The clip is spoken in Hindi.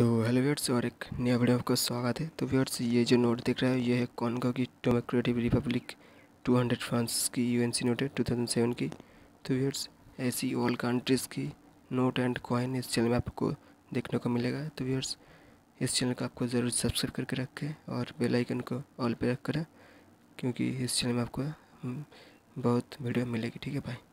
तो हेलो व्यूअर्स और एक नया वीडियो आपका स्वागत है तो व्यूअर्स ये जो नोट देख रहा है ये है कॉन्गो की डेमोक्रेटिक रिपब्लिक 200 फ्रांस की यूएनसी नोट है 2007 की तो व्यूअर्स ऐसी ऑल कंट्रीज़ की नोट एंड कॉइन इस चैनल में आपको देखने को मिलेगा तो व्यूअर्स इस चैनल को आपको ज़रूर सब्सक्राइब करके रखें और बेलाइकन को ऑल पर रख करें क्योंकि इस चैनल में आपको हम्म, बहुत वीडियो मिलेगी ठीक है भाई